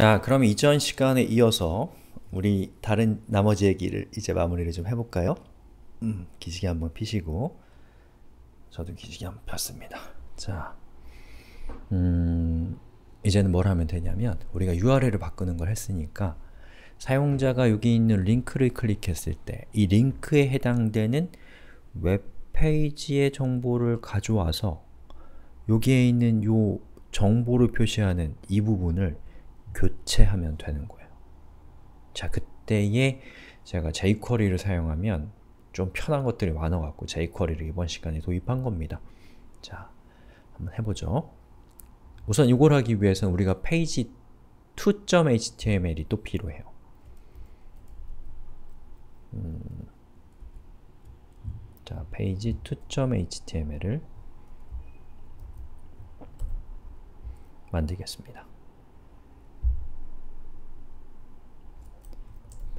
자, 그럼 이전 시간에 이어서 우리 다른 나머지 얘기를 이제 마무리를 좀 해볼까요? 음, 기지개 한번 피시고 저도 기지개 한 번 폈습니다. 자, 음, 이제는 뭘 하면 되냐면 우리가 URL을 바꾸는 걸 했으니까 사용자가 여기 있는 링크를 클릭했을 때 이 링크에 해당되는 웹페이지의 정보를 가져와서 여기에 있는 요 정보를 표시하는 이 부분을 교체하면 되는 거예요. 자, 그때에 제가 jQuery를 사용하면 좀 편한 것들이 많아갖고 jQuery를 이번 시간에 도입한 겁니다. 자, 한번 해보죠. 우선 이걸 하기 위해서는 우리가 페이지 2.html이 또 필요해요. 음, 자, 페이지 2.html을 만들겠습니다.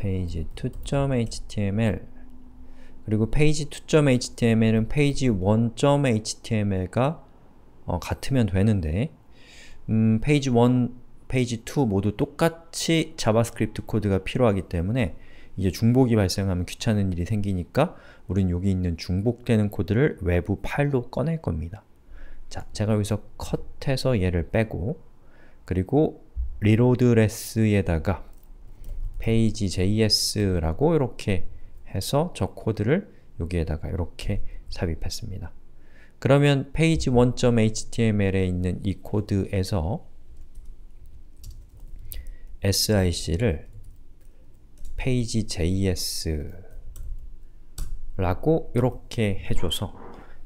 페이지 2.html 그리고 페이지 2.html은 페이지 1.html과 어, 같으면 되는데 음, 페이지 1, 페이지 2 모두 똑같이 자바스크립트 코드가 필요하기 때문에 이제 중복이 발생하면 귀찮은 일이 생기니까 우린 여기 있는 중복되는 코드를 외부 파일로 꺼낼 겁니다. 자, 제가 여기서 컷해서 얘를 빼고 그리고 리로드레스에다가 페이지 JS라고 이렇게 해서 저 코드를 여기에다가 이렇게 삽입했습니다. 그러면 페이지 1.html에 있는 이 코드에서 sic를 페이지 js라고 이렇게 해줘서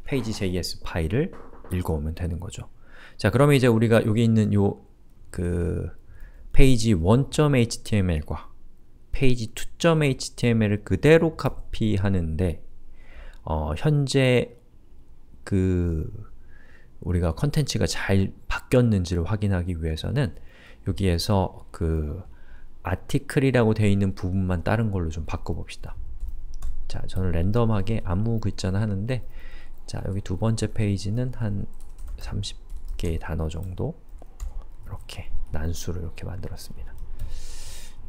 페이지 js 파일을 읽어오면 되는 거죠. 자, 그러면 이제 우리가 여기 있는 요 그 페이지 1.html과 페이지 2.html을 그대로 카피하는데 어, 현재 그 우리가 컨텐츠가 잘 바뀌었는지를 확인하기 위해서는 여기에서 그 article이라고 되어 있는 부분만 다른 걸로 좀 바꿔봅시다. 자, 저는 랜덤하게 아무 글자나 하는데 자, 여기 두 번째 페이지는 한 30개의 단어 정도 이렇게 난수를 이렇게 만들었습니다.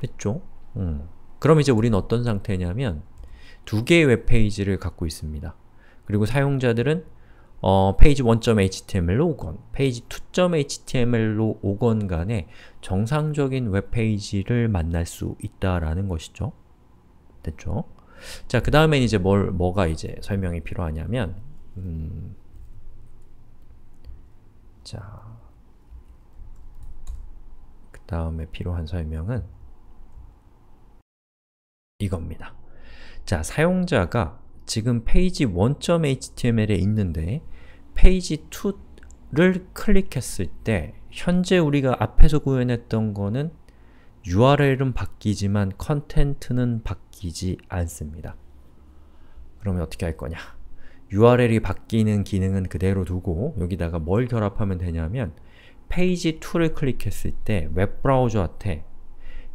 됐죠? 음. 그럼 이제 우리는 어떤 상태냐면 두 개의 웹페이지를 갖고 있습니다. 그리고 사용자들은 어, 페이지 1.html로 오건, 페이지 2.html로 오건 간에 정상적인 웹페이지를 만날 수 있다라는 것이죠. 됐죠? 자, 그 다음엔 이제 뭘, 뭐가 이제 설명이 필요하냐면 음, 자, 그 다음에 필요한 설명은 이겁니다. 자, 사용자가 지금 페이지 1.html에 있는데 페이지 2를 클릭했을 때 현재 우리가 앞에서 구현했던 거는 URL은 바뀌지만 컨텐트는 바뀌지 않습니다. 그러면 어떻게 할 거냐? URL이 바뀌는 기능은 그대로 두고 여기다가 뭘 결합하면 되냐면 페이지 2를 클릭했을 때 웹브라우저한테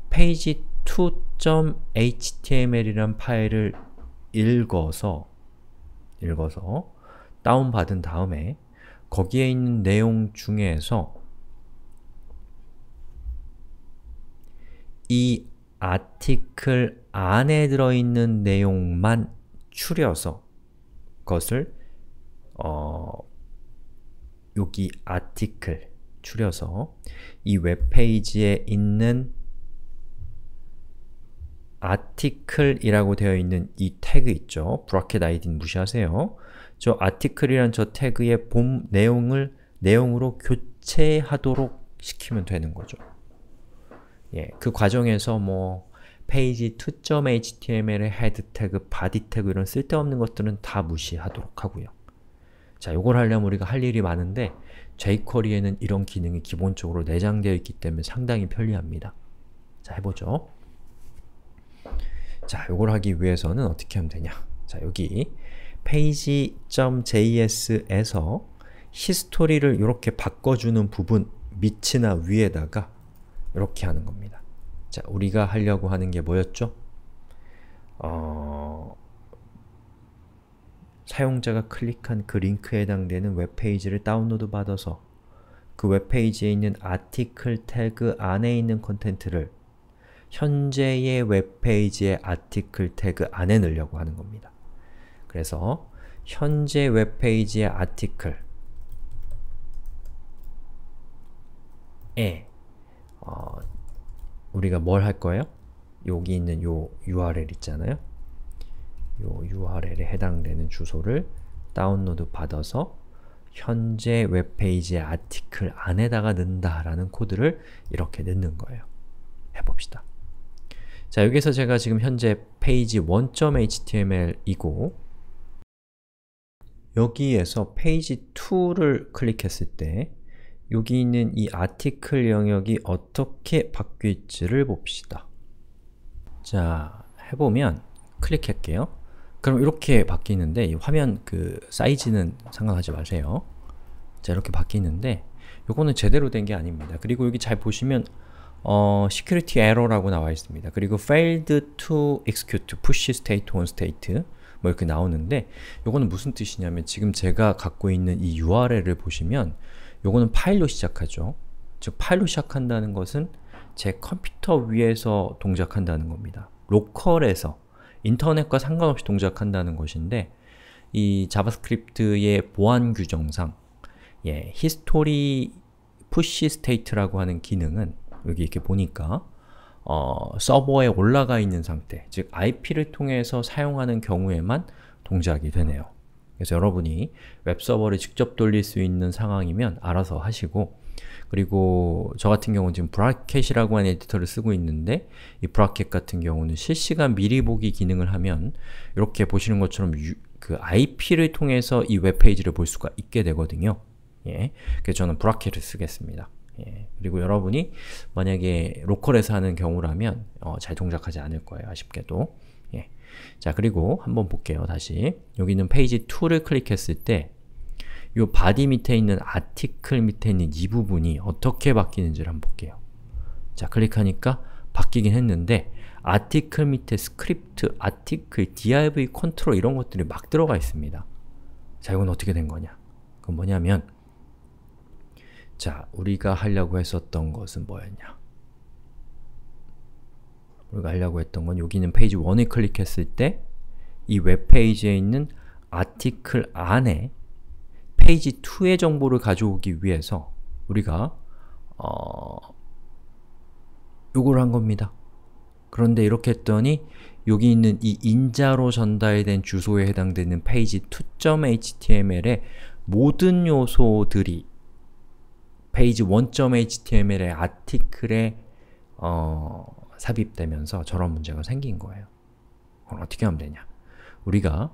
페이지 2.html이란 파일을 읽어서 읽어서 다운받은 다음에 거기에 있는 내용 중에서 이 아티클 안에 들어있는 내용만 추려서 그것을 어, 여기 아티클 추려서 이 웹페이지에 있는 article이라고 되어 있는 이 태그 있죠. b r a c 브라 t i 이딘 무시하세요. 저 article이란 저 태그의 본 내용을 내용으로 교체하도록 시키면 되는 거죠. 예, 그 과정에서 뭐 페이지 2.html의 헤드 태그, 바디 태그 이런 쓸데없는 것들은 다 무시하도록 하고요. 자, 이걸 하려면 우리가 할 일이 많은데 jQuery에는 이런 기능이 기본적으로 내장되어 있기 때문에 상당히 편리합니다. 자, 해보죠. 자, 요걸 하기 위해서는 어떻게 하면 되냐? 자, 여기 page.js에서 히스토리를 이렇게 바꿔주는 부분 밑이나 위에다가 이렇게 하는 겁니다. 자, 우리가 하려고 하는 게 뭐였죠? 어... 사용자가 클릭한 그 링크에 해당되는 웹페이지를 다운로드 받아서 그 웹페이지에 있는 아티클 태그 안에 있는 컨텐츠를 현재의 웹페이지의 아티클 태그 안에 넣으려고 하는 겁니다. 그래서 현재 웹페이지의 아티클 에 어, 우리가 뭘 할 거예요? 여기 있는 요 URL 있잖아요. 요 URL에 해당되는 주소를 다운로드 받아서 현재 웹페이지의 아티클 안에다가 넣는다라는 코드를 이렇게 넣는 거예요. 해봅시다. 자, 여기서 제가 지금 현재 페이지 1.html이고 여기에서 페이지 2를 클릭했을 때 여기 있는 이 article 영역이 어떻게 바뀔지를 봅시다. 자, 해보면 클릭할게요. 그럼 이렇게 바뀌는데 이 화면 그 사이즈는 상관하지 마세요. 자, 이렇게 바뀌는데 요거는 제대로 된 게 아닙니다. 그리고 여기 잘 보시면 어, security error라고 나와 있습니다. 그리고 failed to execute, push state on state 뭐 이렇게 나오는데 요거는 무슨 뜻이냐면 지금 제가 갖고 있는 이 URL을 보시면 요거는 파일로 시작하죠. 즉 파일로 시작한다는 것은 제 컴퓨터 위에서 동작한다는 겁니다. 로컬에서 인터넷과 상관없이 동작한다는 것인데 이 자바스크립트의 보안 규정상 예, 히스토리 푸시 스테이트라고 하는 기능은 여기 이렇게 보니까 어, 서버에 올라가 있는 상태, 즉 IP를 통해서 사용하는 경우에만 동작이 되네요. 그래서 여러분이 웹서버를 직접 돌릴 수 있는 상황이면 알아서 하시고 그리고 저 같은 경우는 지금 브라켓이라고 하는 에디터를 쓰고 있는데 이 브라켓 같은 경우는 실시간 미리 보기 기능을 하면 이렇게 보시는 것처럼 유, 그 IP를 통해서 이 웹페이지를 볼 수가 있게 되거든요. 예, 그래서 저는 브라켓을 쓰겠습니다. 예, 그리고 여러분이 만약에 로컬에서 하는 경우라면 어, 잘 동작하지 않을 거예요. 아쉽게도. 예. 자, 그리고 한번 볼게요. 다시. 여기 있는 페이지 2를 클릭했을 때 이 바디 밑에 있는 아티클 밑에 있는 이 부분이 어떻게 바뀌는지를 한번 볼게요. 자, 클릭하니까 바뀌긴 했는데 아티클 밑에 스크립트, 아티클, div, 컨트롤 이런 것들이 막 들어가 있습니다. 자, 이건 어떻게 된 거냐? 그건 뭐냐면 자, 우리가 하려고 했었던 것은 뭐였냐? 우리가 하려고 했던 건 여기 는 페이지 1을 클릭했을 때 이 웹페이지에 있는 아티클 안에 페이지 2의 정보를 가져오기 위해서 우리가 어... 요걸 한 겁니다. 그런데 이렇게 했더니 여기 있는 이 인자로 전달된 주소에 해당되는 페이지 2.html의 모든 요소들이 페이지 1.html의 아티클에 어, 삽입되면서 저런 문제가 생긴 거예요. 그럼 어떻게 하면 되냐? 우리가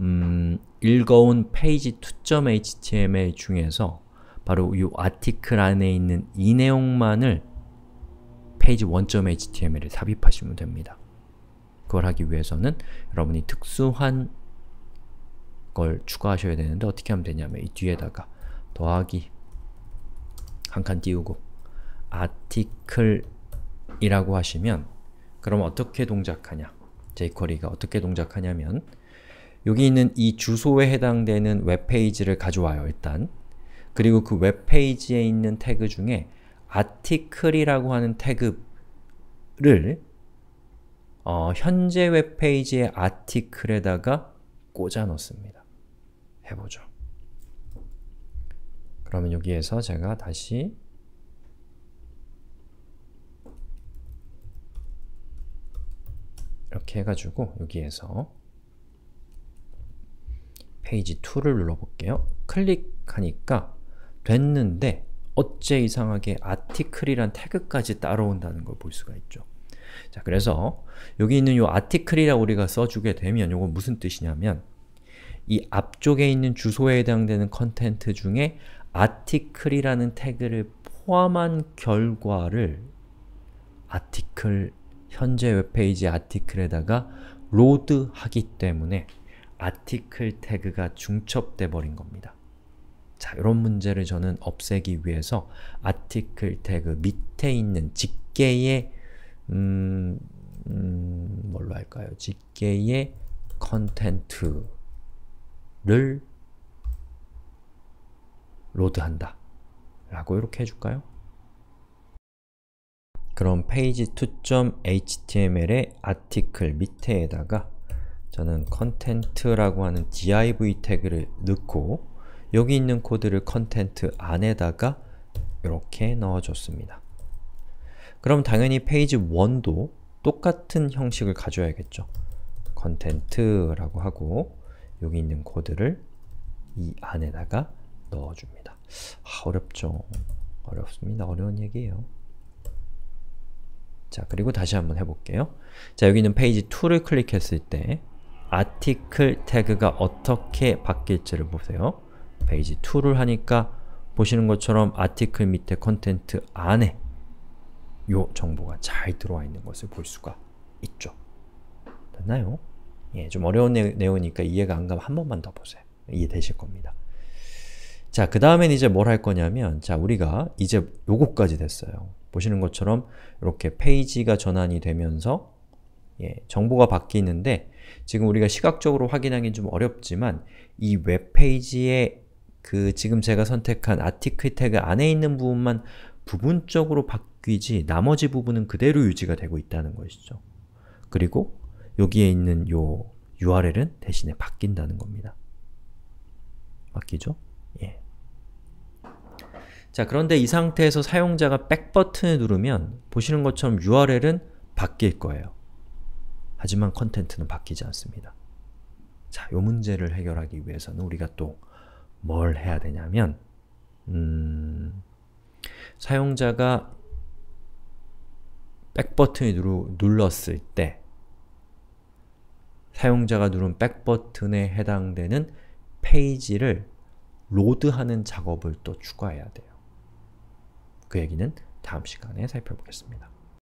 음, 읽어온 페이지 2.html 중에서 바로 이 아티클 안에 있는 이 내용만을 페이지 1.html에 삽입하시면 됩니다. 그걸 하기 위해서는 여러분이 특수한 걸 추가하셔야 되는데 어떻게 하면 되냐면 이 뒤에다가 더하기 한칸 띄우고 article이라고 하시면 그럼 어떻게 동작하냐 jQuery가 어떻게 동작하냐면 여기 있는 이 주소에 해당되는 웹페이지를 가져와요, 일단. 그리고 그 웹페이지에 있는 태그 중에 article이라고 하는 태그를 어, 현재 웹페이지의 article에다가 꽂아 넣습니다. 해보죠. 그러면 여기에서 제가 다시 이렇게 해가지고 여기에서 페이지 2를 눌러볼게요. 클릭하니까 됐는데 어째 이상하게 아티클이란 태그까지 따라온다는 걸 볼 수가 있죠. 자 그래서 여기 있는 이 아티클이라 고 우리가 써주게 되면 이건 무슨 뜻이냐면 이 앞쪽에 있는 주소에 해당되는 컨텐트 중에 article이라는 태그를 포함한 결과를 article 현재 웹페이지 article에다가 로드하기 때문에 article 태그가 중첩돼 버린 겁니다. 자, 이런 문제를 저는 없애기 위해서 article 태그 밑에 있는 직계의 음, 음, 뭘로 할까요? 직계의 컨텐트 를 로드한다 라고 이렇게 해줄까요? 그럼 페이지 2.html의 아티클 밑에다가 저는 컨텐트라고 하는 div 태그를 넣고 여기 있는 코드를 컨텐트 안에다가 이렇게 넣어줬습니다. 그럼 당연히 페이지 1도 똑같은 형식을 가져야겠죠. 컨텐트라고 하고 여기 있는 코드를 이 안에다가 넣어줍니다. 아, 어렵죠. 어렵습니다. 어려운 얘기예요. 자, 그리고 다시 한번 해볼게요. 자, 여기 있는 페이지 2를 클릭했을 때 article 태그가 어떻게 바뀔지를 보세요. 페이지 2를 하니까 보시는 것처럼 article 밑에 컨텐트 안에 요 정보가 잘 들어와 있는 것을 볼 수가 있죠. 됐나요? 예, 좀 어려운 내, 내용이니까 이해가 안 가면 한 번만 더 보세요. 이해되실 겁니다. 자, 그 다음엔 이제 뭘 할 거냐면 자, 우리가 이제 요거까지 됐어요. 보시는 것처럼 이렇게 페이지가 전환이 되면서 예, 정보가 바뀌는데 지금 우리가 시각적으로 확인하기는 좀 어렵지만 이 웹페이지에 그 지금 제가 선택한 아티클 태그 안에 있는 부분만 부분적으로 바뀌지 나머지 부분은 그대로 유지가 되고 있다는 것이죠. 그리고 여기에 있는 요 URL은 대신에 바뀐다는 겁니다. 바뀌죠? 예. 자, 그런데 이 상태에서 사용자가 백 버튼을 누르면 보시는 것처럼 URL은 바뀔 거예요. 하지만 컨텐트는 바뀌지 않습니다. 자, 요 문제를 해결하기 위해서는 우리가 또 뭘 해야 되냐면 음, 사용자가 백 버튼을 누르, 눌렀을 때 사용자가 누른 백 버튼에 해당되는 페이지를 로드하는 작업을 또 추가해야 돼요. 그 얘기는 다음 시간에 살펴보겠습니다.